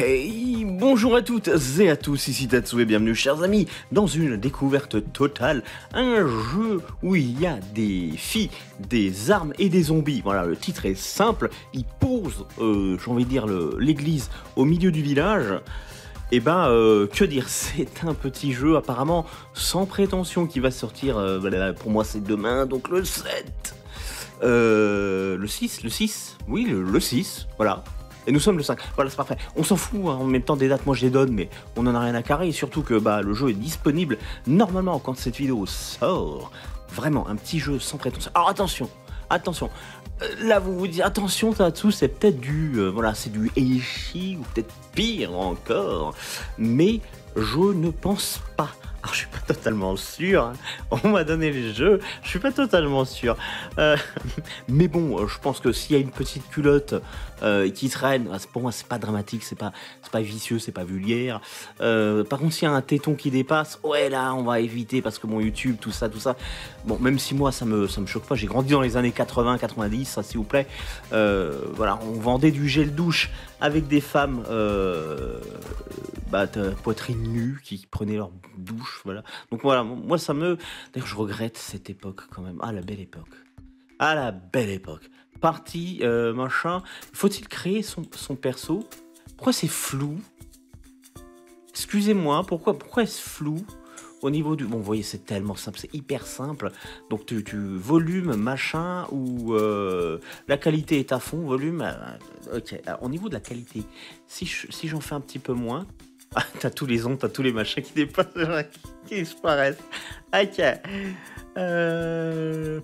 Hey, bonjour à toutes et à tous, ici Tatsu et bienvenue chers amis dans une découverte totale, un jeu où il y a des filles, des armes et des zombies. Voilà, le titre est simple, il pose, euh, j'ai envie de dire, l'église au milieu du village. Et eh ben, euh, que dire, c'est un petit jeu apparemment sans prétention qui va sortir, euh, pour moi c'est demain, donc le 7 euh, le 6, le 6, oui, le, le 6, voilà, et nous sommes le 5. Voilà, c'est parfait. On s'en fout, en hein. même temps des dates, moi je les donne, mais on en a rien à carrer. Et surtout que bah, le jeu est disponible normalement quand cette vidéo sort. Vraiment, un petit jeu sans prétention. Alors attention, attention. Euh, là, vous vous dites, attention, tout, c'est peut-être du, euh, voilà, c'est du Eishi, ou peut-être pire encore. Mais je ne pense pas. Alors, je suis pas totalement sûr. Hein. On m'a donné le jeu, Je suis pas totalement sûr. Euh, mais bon, je pense que s'il y a une petite culotte euh, qui traîne. Ah, pour moi, c'est pas dramatique, c'est pas, c'est pas vicieux, c'est pas vulgaire. Euh, par contre, s'il y a un téton qui dépasse, ouais, là, on va éviter parce que mon YouTube, tout ça, tout ça. Bon, même si moi, ça me, ça me choque pas, j'ai grandi dans les années 80, 90, ça, s'il vous plaît. Euh, voilà, on vendait du gel douche avec des femmes bah, poitrine nue qui prenaient leur douche, voilà. Donc voilà, moi, ça me. D'ailleurs, je regrette cette époque quand même. Ah, la belle époque à la belle époque. Parti, euh, machin. Faut-il créer son, perso Pourquoi c'est flou Excusez-moi, pourquoi, pourquoi est-ce flou au niveau du... Bon, vous voyez, c'est tellement simple, c'est hyper simple. Donc, tu, volume, machin, ou euh, la qualité est à fond, volume... Euh, ok, au niveau de la qualité, si j'en fais un petit peu moins... Ah, t'as tous les ondes, t'as tous les machins qui dépassent, qui disparaissent. Ok. Euh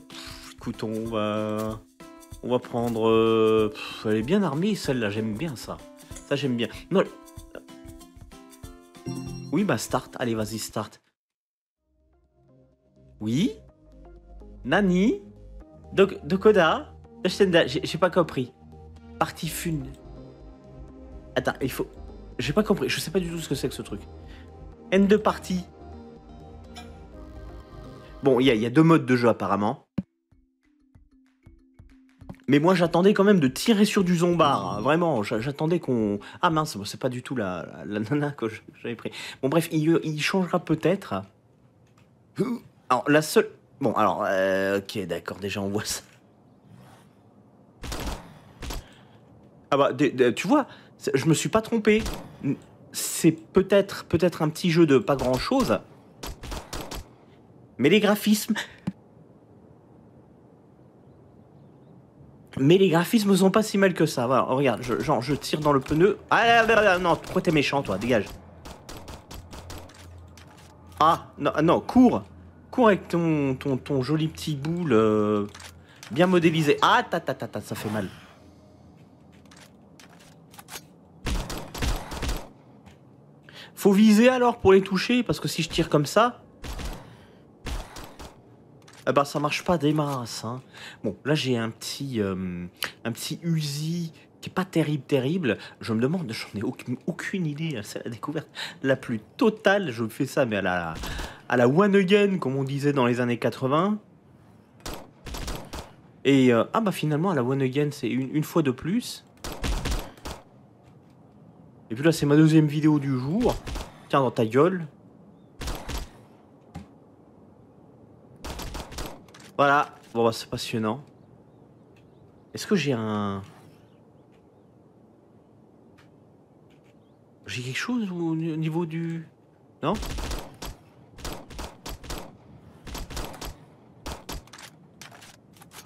on va, on va prendre. Euh, elle est bien armée, celle-là. J'aime bien ça. Ça, j'aime bien. Non. Oui, bah, start. Allez, vas-y, start. Oui Nani De, de J'ai pas compris. Partie fun. Attends, il faut. J'ai pas compris. Je sais pas du tout ce que c'est que ce truc. n de partie. Bon, il y, a deux modes de jeu apparemment. Mais moi, j'attendais quand même de tirer sur du Zombar. Hein, vraiment, j'attendais qu'on. Ah mince, c'est pas du tout la, nana que j'avais pris. Bon, bref, euh, il, changera peut-être. Alors, la seule. Bon, alors, euh, ok, d'accord, déjà, on voit ça. Ah bah, tu vois, je me suis pas trompé. C'est peut-être peut-être un petit jeu de pas grand-chose. Mais les graphismes, Mais les graphismes sont pas si mal que ça. Voilà, oh, regarde, je, genre, je tire dans le pneu. Ah là, non, pourquoi t'es méchant, toi Dégage. Ah, non, ah, non, cours. Cours avec ton, ton, ton joli petit boule euh, bien modélisé. Ah, ta, ta, ta, ta, ça fait mal. Faut viser alors pour les toucher, parce que si je tire comme ça, eh ben, ça marche pas des masses. Hein. Bon, là j'ai un petit, euh, un petit Uzi qui est pas terrible, terrible. Je me demande, j'en ai aucune, aucune idée. C'est la découverte la plus totale. Je fais ça, mais à la, à la one again, comme on disait dans les années 80. Et euh, ah bah finalement, à la one again, c'est une, une fois de plus. Et puis là, c'est ma deuxième vidéo du jour. Tiens, dans ta gueule. Voilà, bon bah c'est passionnant. Est-ce que j'ai un... J'ai quelque chose au niveau du... Non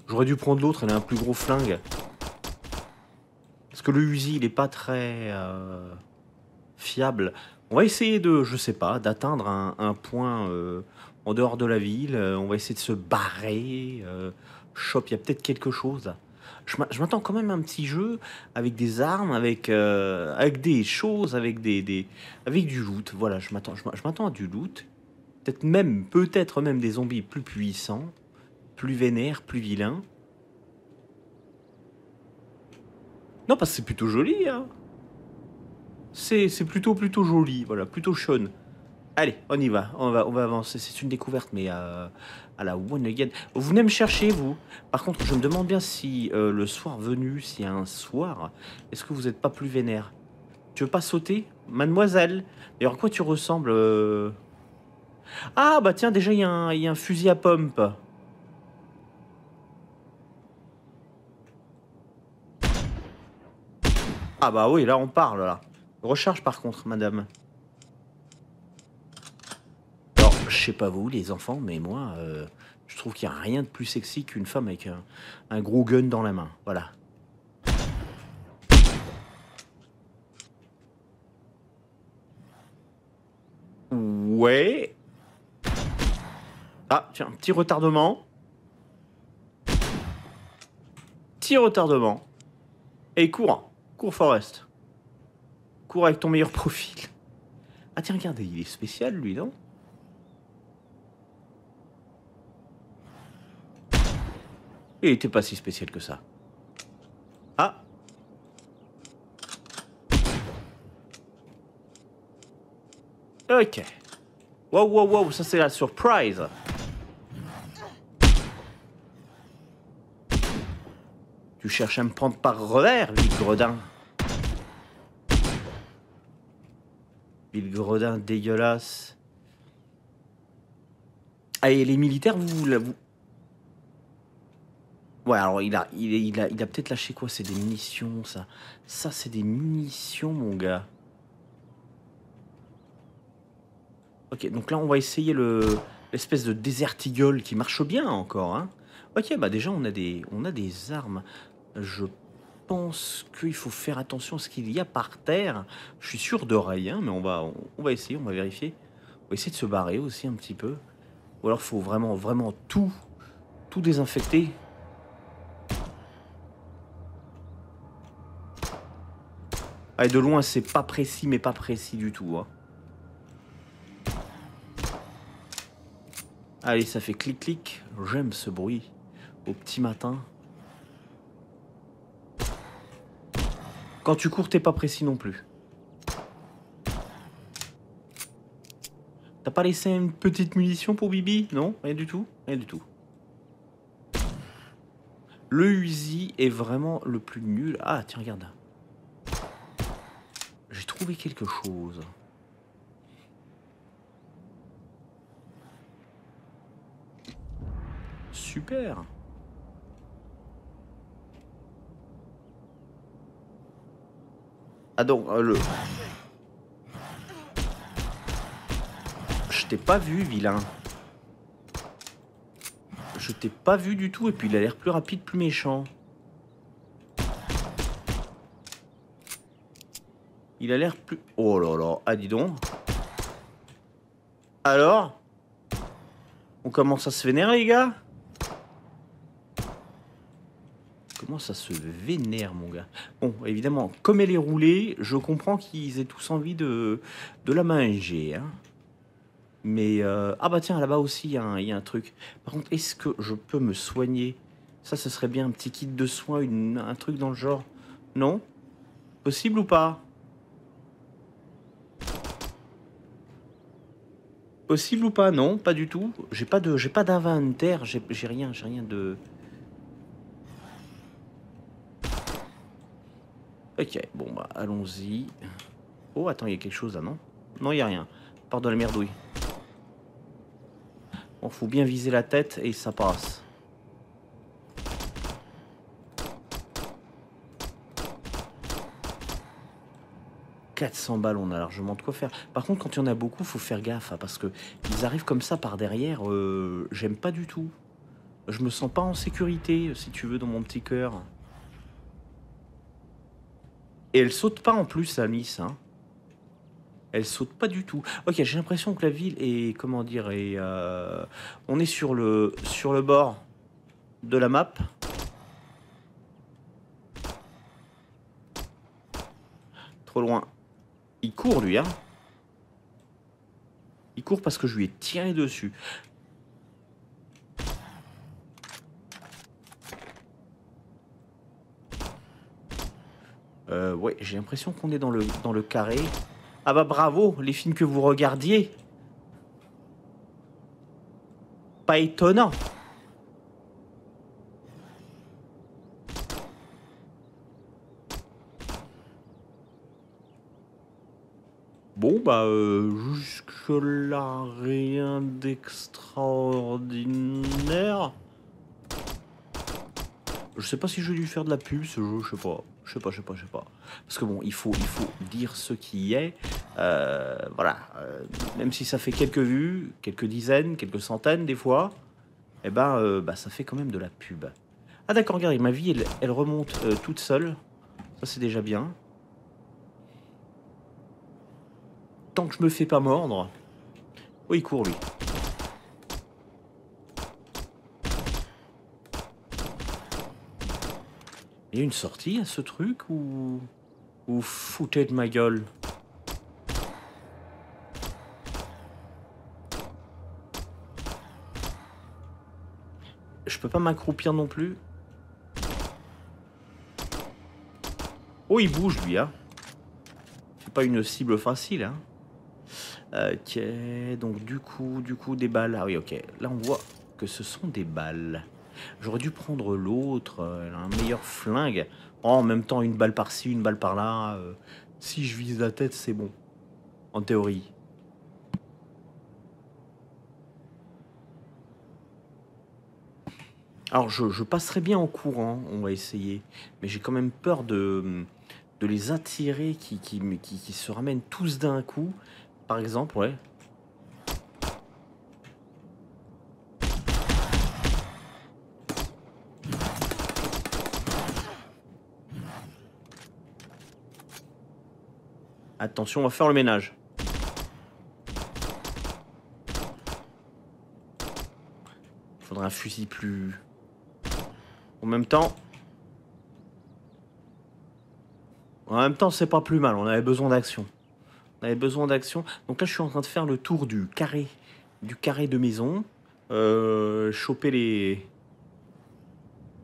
J'aurais dû prendre l'autre, elle a un plus gros flingue. Parce que le Uzi, il est pas très... Euh, on va essayer de, je sais pas, d'atteindre un, point euh, en dehors de la ville. Euh, on va essayer de se barrer. Euh, shop, il y a peut-être quelque chose Je m'attends quand même à un petit jeu avec des armes, avec, avec des choses, avec, des, avec du loot. Voilà, je m'attends à du loot. Peut-être même, peut-être même des zombies plus puissants, plus vénères, plus vilains. Non, parce que c'est plutôt joli, hein. C'est plutôt, plutôt joli, voilà, plutôt Sean. Allez, on y va, on va, on va avancer. C'est une découverte, mais euh, à, la One Again. Vous venez me chercher, vous. Par contre, je me demande bien si euh, le soir venu, s'il y a un soir, est-ce que vous n'êtes pas plus vénère Tu veux pas sauter Mademoiselle D'ailleurs, à quoi tu ressembles euh? Ah, bah tiens, déjà, il y, y, a un fusil à pompe. Ah bah oui, là, on parle, là. Recharge par contre, madame. Alors, je sais pas vous, les enfants, mais moi, euh, je trouve qu'il n'y a rien de plus sexy qu'une femme avec un, gros gun dans la main. Voilà. Ouais. Ah, tiens, petit retardement. Petit retardement. Et courant. Cours Forest. Cours avec ton meilleur profil. Ah tiens, regardez, il est spécial, lui, non Il était pas si spécial que ça. Ah Ok. Wow, wow, wow, ça c'est la surprise Tu cherches à me prendre par revers, Gredin Gredin dégueulasse. Ah, et les militaires, vous, la, vous... Ouais, alors il a, il, il a peut-être lâché quoi C'est des munitions, ça. Ça, c'est des munitions, mon gars. Ok, donc là, on va essayer le l'espèce de désert qui marche bien encore. Hein ok, bah déjà, on a des, on a des armes. Je pense qu'il faut faire attention à ce qu'il y a par terre. Je suis sûr de rien, mais on va, on, va essayer, on va vérifier. On va essayer de se barrer aussi un petit peu. Ou alors faut vraiment, vraiment tout, tout désinfecter. Allez ah, de loin, c'est pas précis, mais pas précis du tout. Hein. Allez, ça fait clic-clic. J'aime ce bruit. Au petit matin. Quand tu cours, t'es pas précis non plus. T'as pas laissé une petite munition pour Bibi Non Rien du tout Rien du tout. Le Uzi est vraiment le plus nul. Ah, tiens, regarde. J'ai trouvé quelque chose. Super Ah donc, euh, le... Je t'ai pas vu, vilain. Je t'ai pas vu du tout, et puis il a l'air plus rapide, plus méchant. Il a l'air plus... Oh là là, ah dis donc. Alors On commence à se vénérer, les gars comment ça se vénère, mon gars. Bon, évidemment, comme elle est roulée, je comprends qu'ils aient tous envie de, de la manger. Hein. Mais, euh, ah bah tiens, là-bas aussi, il y, a un truc. Par contre, est-ce que je peux me soigner Ça, ce serait bien un petit kit de soins, un truc dans le genre. Non Possible ou pas Possible ou pas Non, pas du tout. J'ai pas de, j'ai pas d'inventaire, j'ai rien, j'ai rien de... Ok, bon bah allons-y. Oh attends, il y a quelque chose là, non Non, il n'y a rien. Pardon, de la merdouille. Bon, faut bien viser la tête et ça passe. « 400 balles, on a largement de quoi faire. Par contre, quand il y en a beaucoup, faut faire gaffe, hein, parce que ils arrivent comme ça par derrière, euh, j'aime pas du tout. Je me sens pas en sécurité, si tu veux, dans mon petit cœur. Et elle saute pas en plus, Alice. Hein. Elle saute pas du tout. Ok, j'ai l'impression que la ville est... Comment dire euh, On est sur le, sur le bord de la map. Trop loin. Il court, lui, hein. Il court parce que je lui ai tiré dessus. Euh, ouais, j'ai l'impression qu'on est dans le, dans le carré. Ah bah bravo, les films que vous regardiez. Pas étonnant. Bon, bah, euh, jusque-là, rien d'extraordinaire. Je sais pas si je vais lui faire de la pub, ce jeu, je sais pas. Je sais pas, je sais pas, je sais pas. Parce que bon, il faut, il faut dire ce qui est. Euh, voilà. Euh, même si ça fait quelques vues, quelques dizaines, quelques centaines des fois, eh ben, euh, bah, ça fait quand même de la pub. Ah d'accord, regardez, ma vie, elle, remonte toute seule. Ça, c'est déjà bien. Tant que je me fais pas mordre... Oui, oh, il court, lui. Il y a une sortie à ce truc ou. ou foutez de ma gueule Je peux pas m'accroupir non plus. Oh, il bouge lui, hein. C'est pas une cible facile, hein. Ok, donc du coup, du coup, des balles. Ah oui, ok. Là, on voit que ce sont des balles. J'aurais dû prendre l'autre, euh, un meilleur flingue. Oh, en même temps, une balle par-ci, une balle par-là. Euh, si je vise la tête, c'est bon. En théorie. Alors, je, je, passerai bien en courant, on va essayer. Mais j'ai quand même peur de, de les attirer qui, qui, qui se ramènent tous d'un coup. Par exemple, ouais, Attention, on va faire le ménage. Il faudrait un fusil plus... En même temps... En même temps, c'est pas plus mal, on avait besoin d'action. On avait besoin d'action. Donc là, je suis en train de faire le tour du carré, du carré de maison. Euh, choper les...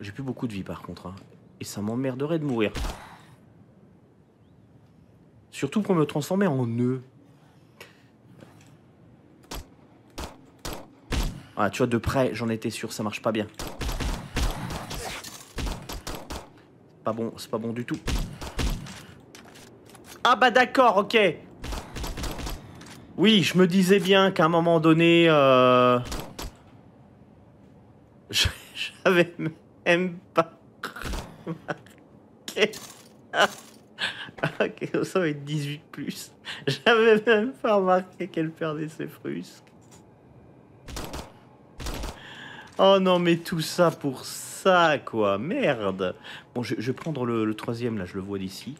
J'ai plus beaucoup de vie, par contre. Hein. Et ça m'emmerderait de mourir. Surtout pour me transformer en nœud. Voilà, ah, tu vois, de près, j'en étais sûr, ça marche pas bien. Pas bon, c'est pas bon du tout. Ah bah d'accord, ok. Oui, je me disais bien qu'à un moment donné, euh, j'avais même pas ça va être 18 plus. J'avais même pas remarqué qu'elle perdait ses frusques. Oh non, mais tout ça pour ça, quoi. Merde. Bon, je, vais prendre le, le troisième, là, je le vois d'ici.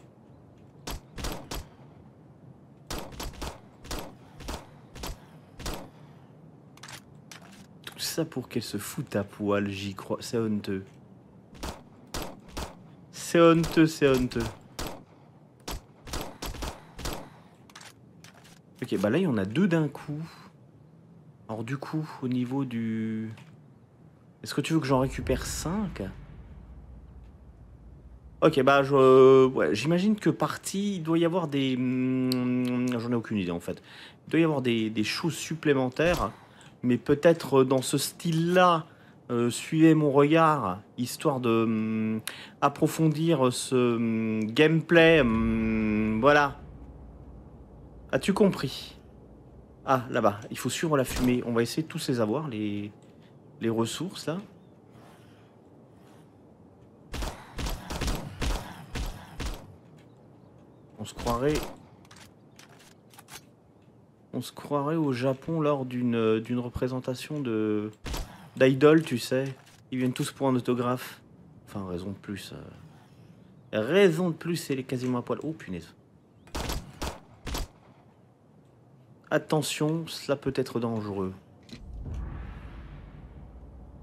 Tout ça pour qu'elle se foute à poil, j'y crois. C'est honteux. C'est honteux, c'est honteux. Ok, bah là, il y en a deux d'un coup. Alors du coup, au niveau du... Est-ce que tu veux que j'en récupère cinq Ok, bah je, euh, j'imagine que partie, il doit y avoir des... Hmm, j'en ai aucune idée en fait. Il doit y avoir des, choses supplémentaires, mais peut-être euh, dans ce style-là, euh, suivez mon regard, histoire de hmm, approfondir ce hmm, gameplay. voilà. As-tu compris Ah, là-bas, il faut suivre la fumée. On va essayer tous les avoir, les, les ressources, là. On se croirait... On se croirait au Japon lors d'une représentation de d'idol, tu sais. Ils viennent tous pour un autographe. Enfin, raison de plus. Euh, raison de plus, c'est les quasiment à poil. Oh punaise. Attention, cela peut être dangereux.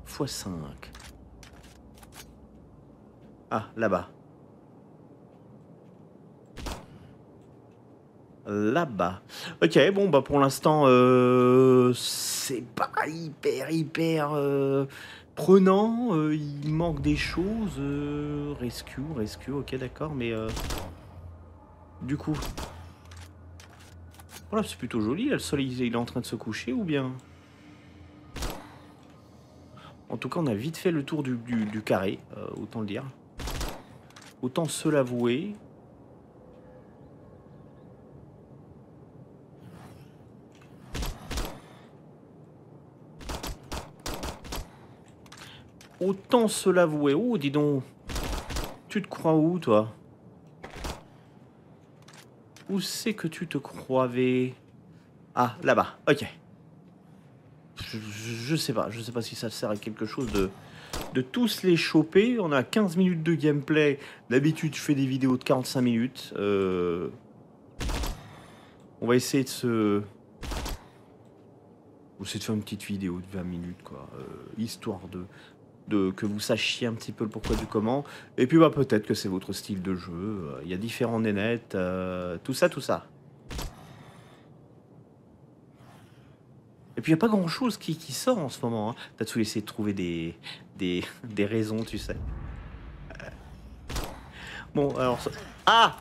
x5. Ah, là-bas. Là-bas. Ok, bon, bah pour l'instant, euh, c'est pas hyper, hyper euh, prenant. Euh, il manque des choses. rescue, rescue, ok, d'accord, mais... du coup, voilà, oh c'est plutôt joli. le soleil, il est en train de se coucher ou bien En tout cas, on a vite fait le tour du, carré, euh, autant le dire. Autant se l'avouer. Autant se l'avouer. Oh, dis donc. Tu te crois où, toi où c'est que tu te croivais Ah, là-bas, ok. Je, sais pas, je sais pas si ça sert à quelque chose de, de tous les choper. On a 15 minutes de gameplay. D'habitude, je fais des vidéos de 45 minutes. Euh, on va essayer de se... ou c'est de faire une petite vidéo de 20 minutes, quoi. Euh, histoire de de, que vous sachiez un petit peu le pourquoi du comment. Et puis bah, peut-être que c'est votre style de jeu. Euh, il y a différents nénettes, euh, tout ça, tout ça. Et puis il n'y a pas grand-chose qui, sort en ce moment. Hein. T'as tout laissé de trouver des, des, raisons, tu sais. Euh. Bon, alors... Ah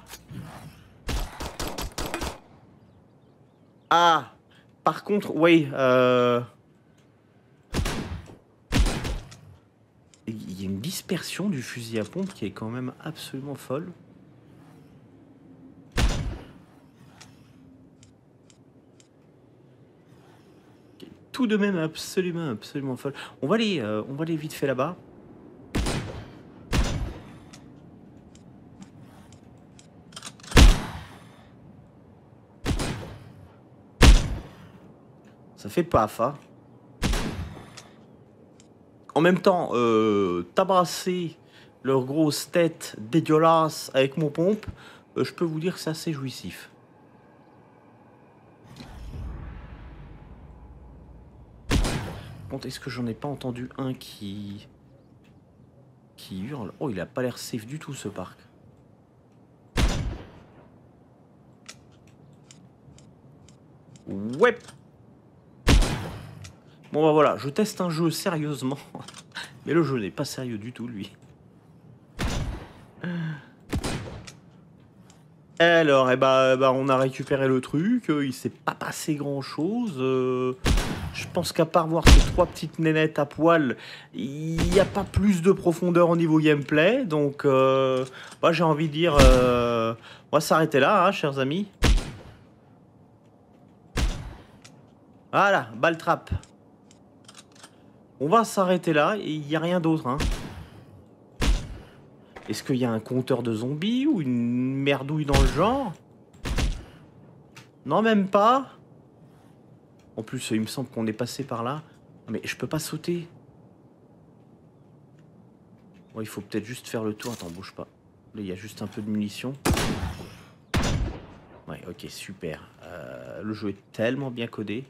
Ah Par contre, oui... Euh... dispersion du fusil à pompe qui est quand même absolument folle. tout de même absolument, absolument folle. On va aller, euh, on va aller vite fait là-bas. Ça fait paf, hein en même temps, euh, tabasser leur grosse tête dégueulasse avec mon pompe, euh, je peux vous dire que c'est assez jouissif. Quand est-ce que j'en ai pas entendu un qui qui hurle Oh, il a pas l'air safe du tout ce parc. Ouais. Bon bah voilà, je teste un jeu sérieusement. Mais le jeu n'est pas sérieux du tout, lui. Alors, eh bah, eh bah on a récupéré le truc, euh, il s'est pas passé grand chose. Euh. je pense qu'à part voir ces trois petites nénettes à poil, il n'y a pas plus de profondeur au niveau gameplay. Donc, euh, bah, j'ai envie de dire, on va s'arrêter là, hein, chers amis. Voilà, balle trap. On va s'arrêter là, et il n'y a rien d'autre. Hein. Est-ce qu'il y a un compteur de zombies ou une merdouille dans le genre Non, même pas. En plus, il me semble qu'on est passé par là. Mais je peux pas sauter. il faut peut-être juste faire le tour. Attends, bouge pas. Là, il y a juste un peu de munitions. Ouais, ok, super. Euh, le jeu est tellement bien codé.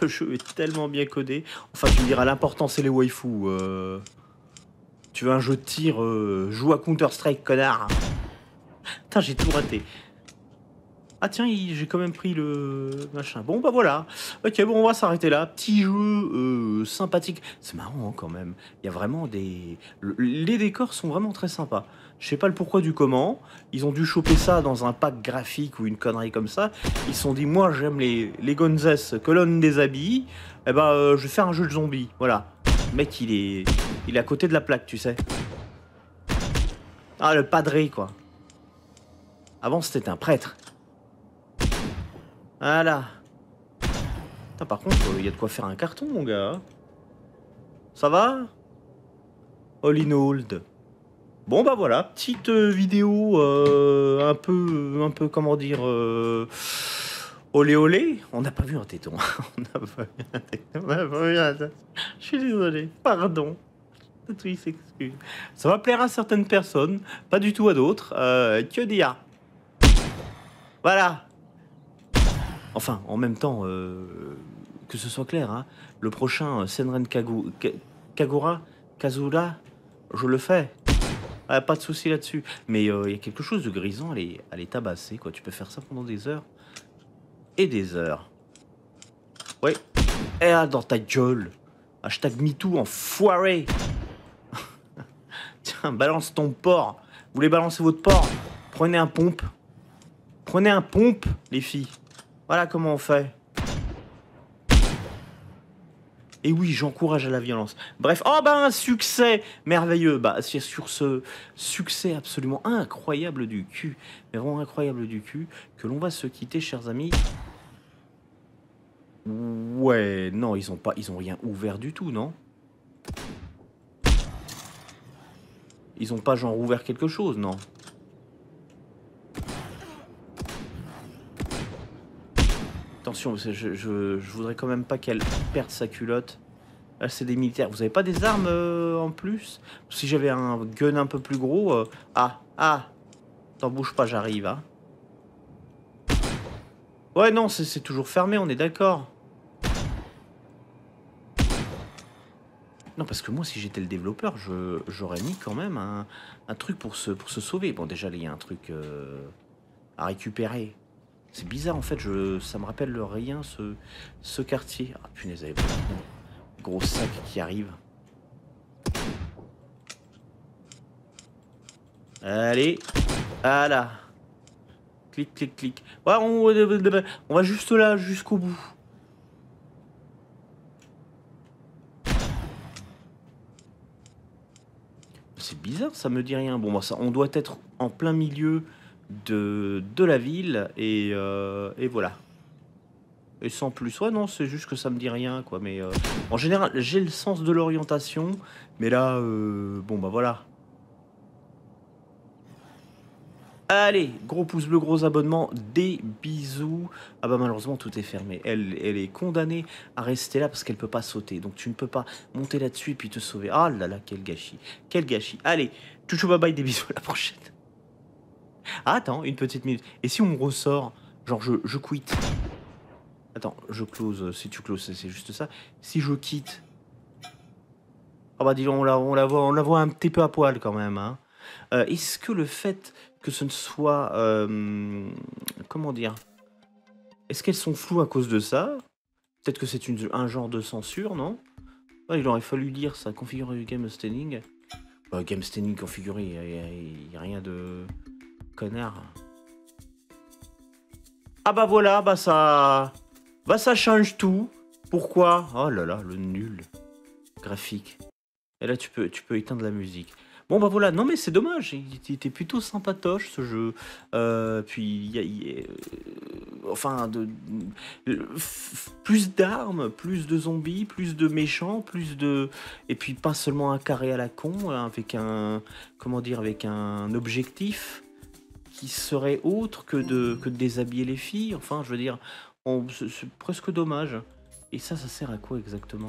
Le jeu est tellement bien codé. Enfin, tu me diras, l'important, c'est les waifus. Euh. Tu veux un jeu de tir, euh, joue à Counter-Strike, connard. Putain, j'ai tout raté. Ah tiens, j'ai quand même pris le machin. Bon bah voilà. Ok, bon on va s'arrêter là. Petit jeu euh, sympathique. C'est marrant quand même. Il y a vraiment des... les décors sont vraiment très sympas. Je sais pas le pourquoi du comment. Ils ont dû choper ça dans un pack graphique ou une connerie comme ça. Ils se sont dit, moi j'aime les, les colonne des habits. Et eh ben euh, je vais faire un jeu de zombies. Voilà. mec il est... Il est à côté de la plaque, tu sais. Ah le padré quoi. Avant c'était un prêtre. Voilà. par contre, il euh, y a de quoi faire un carton, mon gars. Ça va All in old. Bon bah voilà, petite euh, vidéo euh, un peu, un peu comment dire, euh, olé olé. On n'a pas vu un téton. Hein. On n'a pas vu vu Je suis désolé. Pardon. Tout s'excuse. Ça va plaire à certaines personnes, pas du tout à d'autres. Euh, que dire Voilà. Enfin, en même temps, euh, que ce soit clair, hein, le prochain Senren Kagura, Kazula, je le fais. Ah, pas de souci là-dessus. Mais euh, il y a quelque chose de grisant à les, à quoi. Tu peux faire ça pendant des heures. Et des heures. Ouais. Eh, ah, dans ta gueule. Hashtag MeToo, foiré. Tiens, balance ton porc. Vous voulez balancer votre porc Prenez un pompe. Prenez un pompe, les filles. Voilà comment on fait. Et oui, j'encourage à la violence. Bref, oh bah un succès merveilleux. Bah c'est sur ce succès absolument incroyable du cul, mais vraiment incroyable du cul, que l'on va se quitter, chers amis. Ouais, non, ils ont pas, ils ont rien ouvert du tout, non Ils ont pas genre ouvert quelque chose, non je, voudrais quand même pas qu'elle perde sa culotte. Ah, c'est des militaires. Vous avez pas des armes euh, en plus Si j'avais un gun un peu plus gros... Euh, ah, ah T'en bouge pas, j'arrive, hein. Ouais, non, c'est toujours fermé, on est d'accord. Non, parce que moi, si j'étais le développeur, j'aurais mis quand même un, truc pour se, pour se sauver. Bon, déjà, il y a un truc euh, à récupérer. C'est bizarre en fait, je, ça me rappelle rien ce, ce quartier. Ah punaise, gros sac qui arrive. Allez, voilà. Clic, clic, clic. on, va juste là, jusqu'au bout. C'est bizarre, ça me dit rien. Bon, bah, ça, on doit être en plein milieu de, de la ville et, euh, et voilà. Et sans plus, ouais, non, c'est juste que ça me dit rien, quoi. Mais euh, en général, j'ai le sens de l'orientation, mais là, euh, bon, bah voilà. Allez, gros pouce bleu, gros abonnement, des bisous. Ah bah malheureusement tout est fermé. Elle, elle est condamnée à rester là parce qu'elle peut pas sauter. Donc tu ne peux pas monter là-dessus et puis te sauver. Ah là là, quel gâchis. Quel gâchis. Allez, tchou bye bye, des bisous à la prochaine. Ah, attends, une petite minute. Et si on ressort, genre je, je quitte. Attends, je close, euh, si tu closes, c'est juste ça. Si je quitte. Ah bah on la, on voit, on la voit un petit peu à poil quand même. Hein. Euh, est-ce que le fait que ce ne soit... Euh, comment dire Est-ce qu'elles sont floues à cause de ça Peut-être que c'est un genre de censure, non Il aurait fallu lire ça, configurer game standing. Bah, game standing configuré, il n'y a, rien de... Ah bah voilà, bah ça... Bah ça change tout. Pourquoi Oh là là, le nul. Graphique. Et là, tu peux, tu peux éteindre la musique. Bon bah voilà, non mais c'est dommage, il était plutôt sympatoche ce jeu. Euh, puis il y a, euh, enfin plus d'armes, plus de zombies, plus de méchants, plus de et puis pas seulement un carré à la con hein, avec un comment dire avec un objectif qui serait autre que de, que de déshabiller les filles. Enfin, je veux dire, c'est presque dommage. Et ça, ça sert à quoi exactement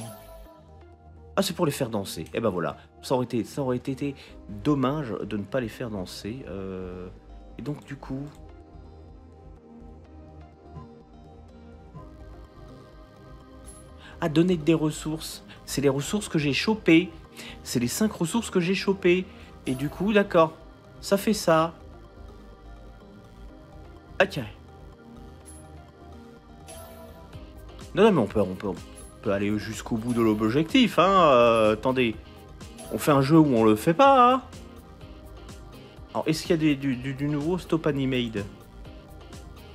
Ah, c'est pour les faire danser. Et eh ben voilà, ça aurait, été, ça aurait été dommage de ne pas les faire danser. Euh, et donc, du coup, à donner des ressources. C'est les ressources que j'ai chopées. C'est les cinq ressources que j'ai chopées. Et du coup, d'accord, ça fait ça. Ok. Non, non, mais on peut, on peut, on peut aller jusqu'au bout de l'objectif, hein. Euh, attendez. On fait un jeu où on le fait pas, hein. Alors, est-ce qu'il y a du, nouveau Stop animate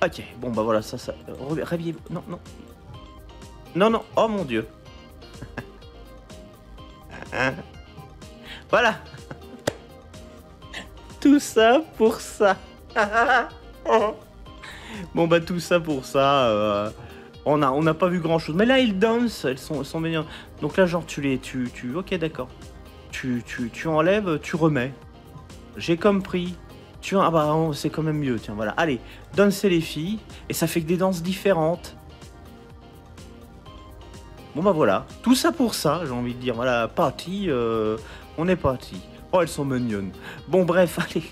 Ok, bon, bah voilà, ça, ça... Réveillez-vous. Non, non. Non, non. Oh, mon Dieu. Hein voilà. Tout ça pour ça. Bon, bah, tout ça pour ça. Euh, on a on n'a pas vu grand chose. Mais là, ils dansent. Elles sont, mignonnes sont Donc là, genre, tu les. Tu, tu, ok, d'accord. Tu, tu, tu enlèves, tu remets. J'ai compris. Tu, ah bah, c'est quand même mieux. Tiens, voilà. Allez, dansez les filles. Et ça fait que des danses différentes. Bon bah voilà, tout ça pour ça, j'ai envie de dire. Voilà, party euh, on est parti. Oh, elles sont mignonnes. Bon bref, allez.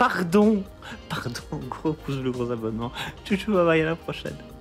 Pardon. Pardon, gros pouce le gros abonnement. Tchou tchou, bye bye, à la prochaine.